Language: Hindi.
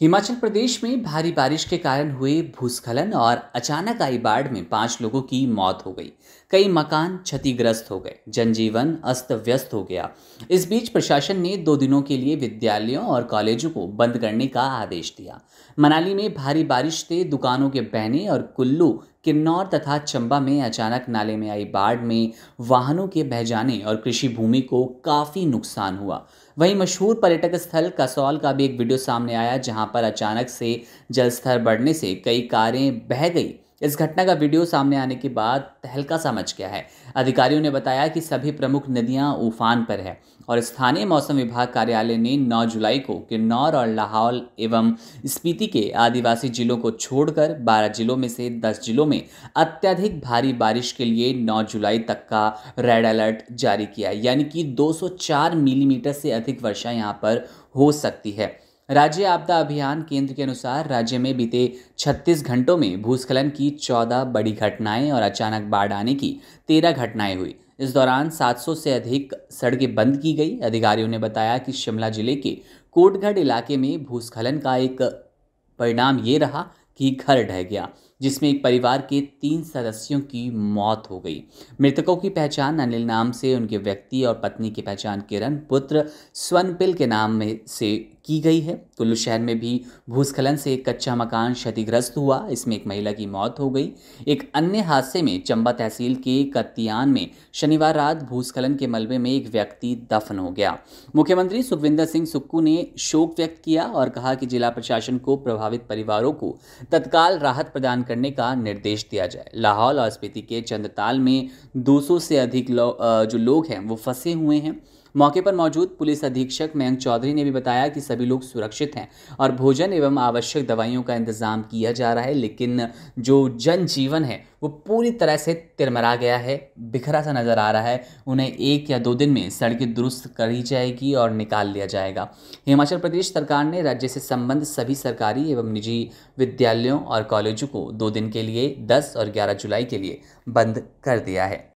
हिमाचल प्रदेश में भारी बारिश के कारण हुए भूस्खलन और अचानक आई बाढ़ में पांच लोगों की मौत हो गई कई मकान क्षतिग्रस्त हो गए जनजीवन अस्त व्यस्त हो गया इस बीच प्रशासन ने दो दिनों के लिए विद्यालयों और कॉलेजों को बंद करने का आदेश दिया मनाली में भारी बारिश से दुकानों के बहने और कुल्लू किन्नौर तथा चंबा में अचानक नाले में आई बाढ़ में वाहनों के बह जाने और कृषि भूमि को काफ़ी नुकसान हुआ वहीं मशहूर पर्यटक स्थल कसौल का भी एक वीडियो सामने आया जहां पर अचानक से जलस्तर बढ़ने से कई कारें बह गई इस घटना का वीडियो सामने आने के बाद तहलका सा मच गया है अधिकारियों ने बताया कि सभी प्रमुख नदियां उफान पर है और स्थानीय मौसम विभाग कार्यालय ने 9 जुलाई को किन्नौर और लाहौल एवं स्पीति के आदिवासी जिलों को छोड़कर 12 जिलों में से 10 जिलों में अत्यधिक भारी बारिश के लिए 9 जुलाई तक का रेड अलर्ट जारी किया यानी कि 204 मिलीमीटर से अधिक वर्षा यहाँ पर हो सकती है राज्य आपदा अभियान केंद्र के अनुसार राज्य में बीते 36 घंटों में भूस्खलन की 14 बड़ी घटनाएं और अचानक बाढ़ आने की 13 घटनाएं हुई इस दौरान 700 से अधिक सड़कें बंद की गई अधिकारियों ने बताया कि शिमला जिले के कोटगढ़ इलाके में भूस्खलन का एक परिणाम ये रहा कि घर ढह गया जिसमें एक परिवार के तीन सदस्यों की मौत हो गई मृतकों की पहचान अनिल नाम से उनके व्यक्ति और पत्नी की पहचान किरण पुत्र स्वनपिल के नाम में से की गई है कुल्लू शहर में भी भूस्खलन से एक कच्चा मकान क्षतिग्रस्त हुआ इसमें एक महिला की मौत हो गई एक अन्य हादसे में चंबा तहसील के कत्तियान में शनिवार रात भूस्खलन के मलबे में एक व्यक्ति दफन हो गया मुख्यमंत्री सुखविंदर सिंह सुक्कू ने शोक व्यक्त किया और कहा कि जिला प्रशासन को प्रभावित परिवारों को तत्काल राहत प्रदान करने का निर्देश दिया जाए लाहौल और स्पीति के चंद्रताल में 200 से अधिक लो, जो लोग हैं वो फंसे हुए हैं मौके पर मौजूद पुलिस अधीक्षक मयंक चौधरी ने भी बताया कि सभी लोग सुरक्षित हैं और भोजन एवं आवश्यक दवाइयों का इंतजाम किया जा रहा है लेकिन जो जनजीवन है वो पूरी तरह से तिरमरा गया है बिखरा सा नज़र आ रहा है उन्हें एक या दो दिन में सड़कें दुरुस्त करी जाएगी और निकाल लिया जाएगा हिमाचल प्रदेश सरकार ने राज्य से संबंध सभी सरकारी एवं निजी विद्यालयों और कॉलेजों को दो दिन के लिए 10 और 11 जुलाई के लिए बंद कर दिया है